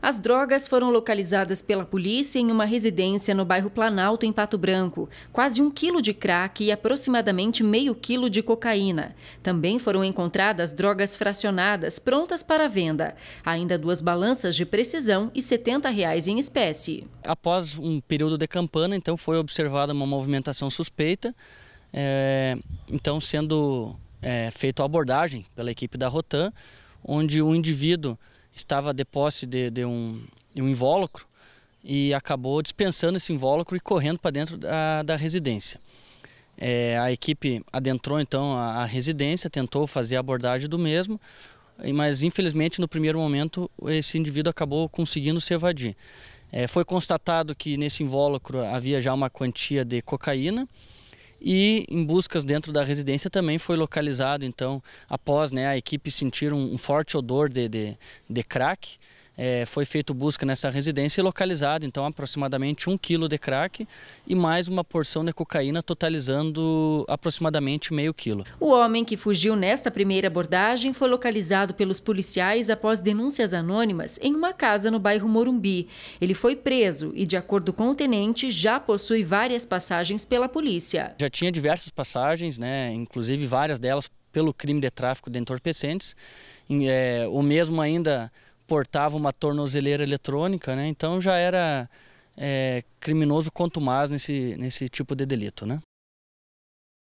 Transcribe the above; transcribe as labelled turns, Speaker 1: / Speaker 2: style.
Speaker 1: As drogas foram localizadas pela polícia em uma residência no bairro Planalto, em Pato Branco. Quase um quilo de crack e aproximadamente meio quilo de cocaína. Também foram encontradas drogas fracionadas, prontas para venda. Ainda duas balanças de precisão e R$ 70 reais em espécie.
Speaker 2: Após um período de campana, então foi observada uma movimentação suspeita. É, então, sendo é, feita a abordagem pela equipe da Rotan, onde o indivíduo estava de posse de, de, um, de um invólucro e acabou dispensando esse invólucro e correndo para dentro da, da residência. É, a equipe adentrou então a, a, residência, tentou fazer a abordagem do mesmo, mas infelizmente no primeiro momento esse indivíduo acabou conseguindo se evadir. É, foi constatado que nesse invólucro havia já uma quantia de cocaína, e em buscas dentro da residência também foi localizado, então, após né, a equipe sentir um, um forte odor de, de, de crack, é, foi feito busca nessa residência e localizado, então, aproximadamente um quilo de crack e mais uma porção de cocaína, totalizando aproximadamente meio quilo.
Speaker 1: O homem que fugiu nesta primeira abordagem foi localizado pelos policiais após denúncias anônimas em uma casa no bairro Morumbi. Ele foi preso e, de acordo com o tenente, já possui várias passagens pela polícia.
Speaker 2: Já tinha diversas passagens, né, inclusive várias delas pelo crime de tráfico de entorpecentes. É, o mesmo ainda portava uma tornozeleira eletrônica, né? Então já era é, criminoso quanto mais nesse, nesse tipo de delito, né?